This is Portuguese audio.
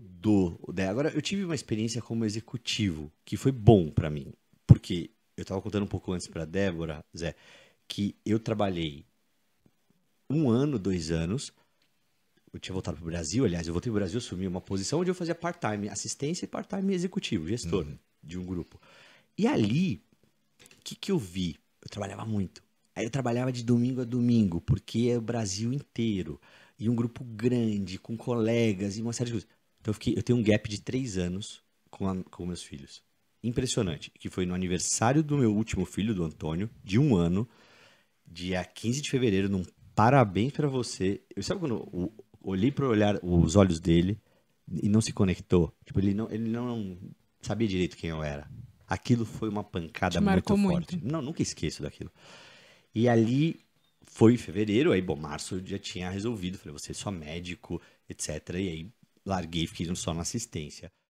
mudou. Agora, eu tive uma experiência como executivo que foi bom para mim, porque eu estava contando um pouco antes para Débora, Zé, que eu trabalhei um ano, dois anos. Eu tinha voltado para o Brasil, aliás, eu voltei para o Brasil, assumi uma posição onde eu fazia part-time assistência e part-time executivo, gestor uhum. de um grupo. E ali, o que, que eu vi? Eu trabalhava muito. Aí eu trabalhava de domingo a domingo, porque é o Brasil inteiro. E um grupo grande, com colegas e uma série de coisas. Então eu, fiquei, eu tenho um gap de três anos com, a, com meus filhos. Impressionante. Que foi no aniversário do meu último filho, do Antônio, de um ano, dia 15 de fevereiro, num parabéns para você. Eu sabe quando eu olhei para olhar os olhos dele e não se conectou? Tipo, ele não, ele não sabia direito quem eu era. Aquilo foi uma pancada muito, muito forte. Não, nunca esqueço daquilo. E ali foi em fevereiro, aí, bom, março eu já tinha resolvido. Falei, você é só médico, etc. E aí larguei, fiquei só na assistência.